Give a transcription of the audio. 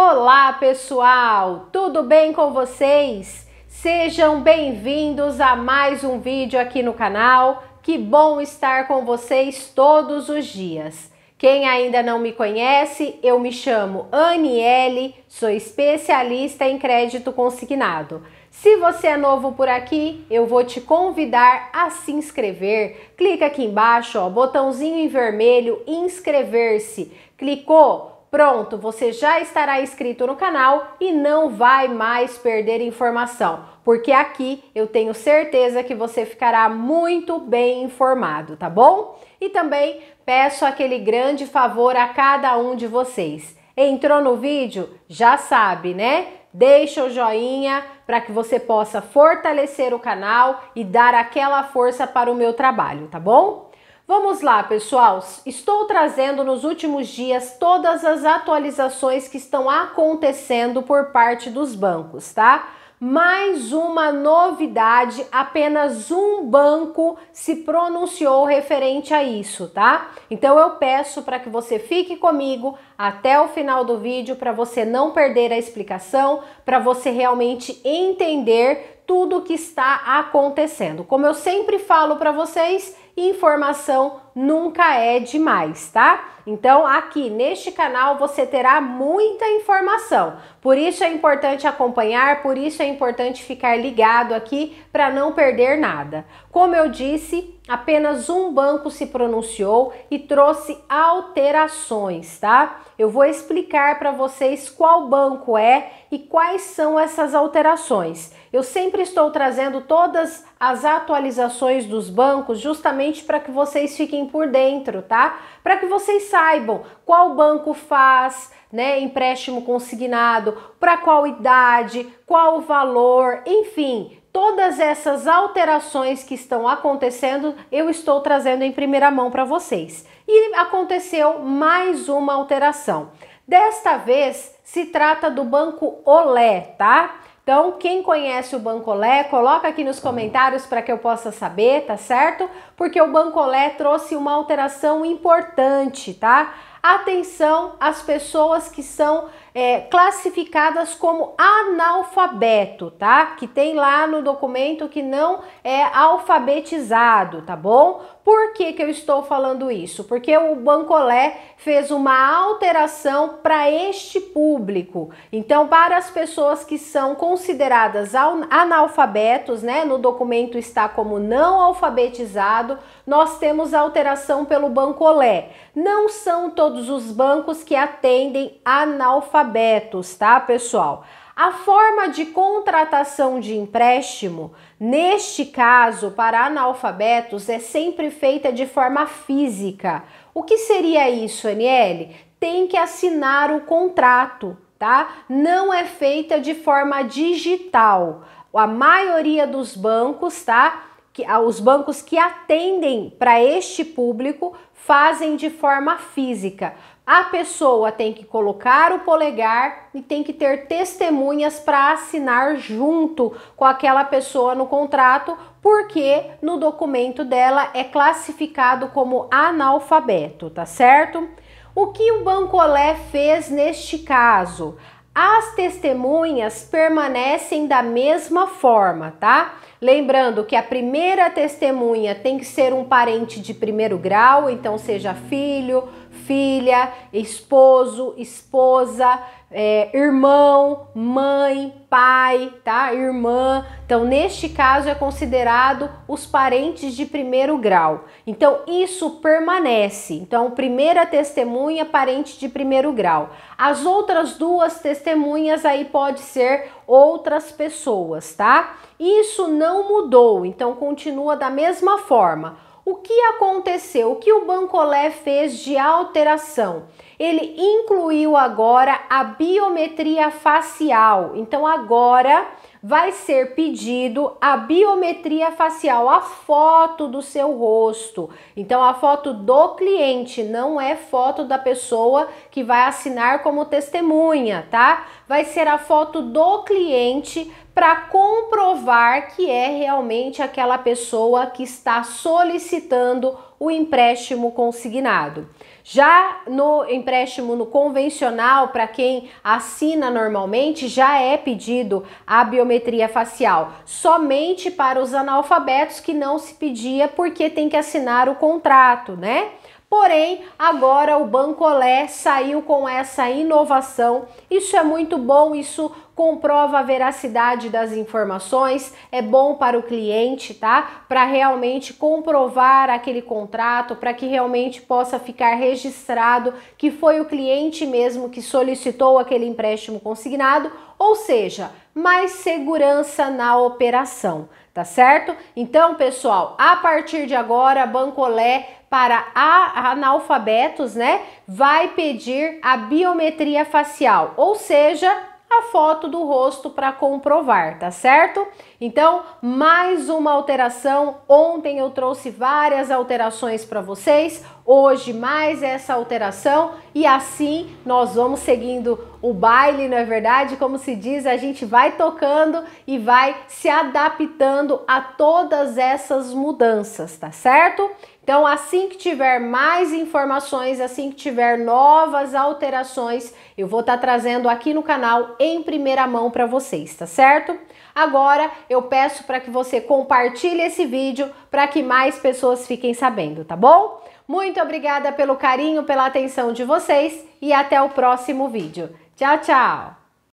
Olá, pessoal! Tudo bem com vocês? Sejam bem-vindos a mais um vídeo aqui no canal. Que bom estar com vocês todos os dias. Quem ainda não me conhece, eu me chamo Aniele, sou especialista em crédito consignado. Se você é novo por aqui, eu vou te convidar a se inscrever. Clica aqui embaixo, ó, botãozinho em vermelho, inscrever-se. Clicou? pronto, você já estará inscrito no canal e não vai mais perder informação, porque aqui eu tenho certeza que você ficará muito bem informado, tá bom? E também peço aquele grande favor a cada um de vocês. Entrou no vídeo? Já sabe, né? Deixa o joinha para que você possa fortalecer o canal e dar aquela força para o meu trabalho, tá bom? Vamos lá, pessoal. Estou trazendo nos últimos dias todas as atualizações que estão acontecendo por parte dos bancos, tá? Mais uma novidade, apenas um banco se pronunciou referente a isso, tá? Então eu peço para que você fique comigo até o final do vídeo para você não perder a explicação, para você realmente entender tudo o que está acontecendo. Como eu sempre falo para vocês, informação nunca é demais, tá? Então, aqui neste canal você terá muita informação. Por isso é importante acompanhar, por isso é importante ficar ligado aqui para não perder nada. Como eu disse, apenas um banco se pronunciou e trouxe alterações, tá? Eu vou explicar para vocês qual banco é e quais são essas alterações. Eu sempre estou trazendo todas as atualizações dos bancos justamente para que vocês fiquem por dentro, tá? Para que vocês saibam qual banco faz, né, empréstimo consignado, para qual idade, qual valor, enfim, todas essas alterações que estão acontecendo, eu estou trazendo em primeira mão para vocês. E aconteceu mais uma alteração. Desta vez se trata do banco Olé, tá? Então, quem conhece o Bancolé, coloca aqui nos comentários para que eu possa saber, tá certo? Porque o Bancolé trouxe uma alteração importante, tá? Atenção às pessoas que são é, classificadas como analfabeto, tá? Que tem lá no documento que não é alfabetizado, tá bom? Por que, que eu estou falando isso? Porque o Bancolé fez uma alteração para este público. Então, para as pessoas que são consideradas analfabetos, né? No documento está como não alfabetizado, nós temos alteração pelo Bancolé. Não são todos todos os bancos que atendem analfabetos, tá, pessoal? A forma de contratação de empréstimo, neste caso, para analfabetos, é sempre feita de forma física. O que seria isso, Aniele? Tem que assinar o contrato, tá? Não é feita de forma digital. A maioria dos bancos, tá? que os bancos que atendem para este público fazem de forma física. A pessoa tem que colocar o polegar e tem que ter testemunhas para assinar junto com aquela pessoa no contrato, porque no documento dela é classificado como analfabeto, tá certo? O que o Bancolé fez neste caso? As testemunhas permanecem da mesma forma, tá? Lembrando que a primeira testemunha tem que ser um parente de primeiro grau, então seja filho, filha, esposo, esposa, é, irmão, mãe, pai, tá? Irmã. Então, neste caso é considerado os parentes de primeiro grau. Então, isso permanece. Então, primeira testemunha, parente de primeiro grau. As outras duas testemunhas aí pode ser outras pessoas, tá? Isso não mudou, então continua da mesma forma o que aconteceu? O que o Bancolé fez de alteração? Ele incluiu agora a biometria facial. Então agora vai ser pedido a biometria facial, a foto do seu rosto. Então, a foto do cliente não é foto da pessoa que vai assinar como testemunha, tá? Vai ser a foto do cliente para comprovar que é realmente aquela pessoa que está solicitando o empréstimo consignado. Já no empréstimo no convencional, para quem assina normalmente, já é pedido a biometria facial, somente para os analfabetos que não se pedia porque tem que assinar o contrato, né? Porém, agora o Bancolé saiu com essa inovação. Isso é muito bom, isso comprova a veracidade das informações, é bom para o cliente, tá? Para realmente comprovar aquele contrato, para que realmente possa ficar registrado que foi o cliente mesmo que solicitou aquele empréstimo consignado, ou seja, mais segurança na operação, tá certo? Então, pessoal, a partir de agora, Bancolé para analfabetos, né, vai pedir a biometria facial, ou seja, a foto do rosto para comprovar, tá certo? Então, mais uma alteração. Ontem eu trouxe várias alterações para vocês hoje mais essa alteração e assim nós vamos seguindo o baile, não é verdade? Como se diz, a gente vai tocando e vai se adaptando a todas essas mudanças, tá certo? Então, assim que tiver mais informações, assim que tiver novas alterações, eu vou estar tá trazendo aqui no canal em primeira mão para vocês, tá certo? Agora eu peço para que você compartilhe esse vídeo para que mais pessoas fiquem sabendo, tá bom? Muito obrigada pelo carinho, pela atenção de vocês e até o próximo vídeo. Tchau, tchau!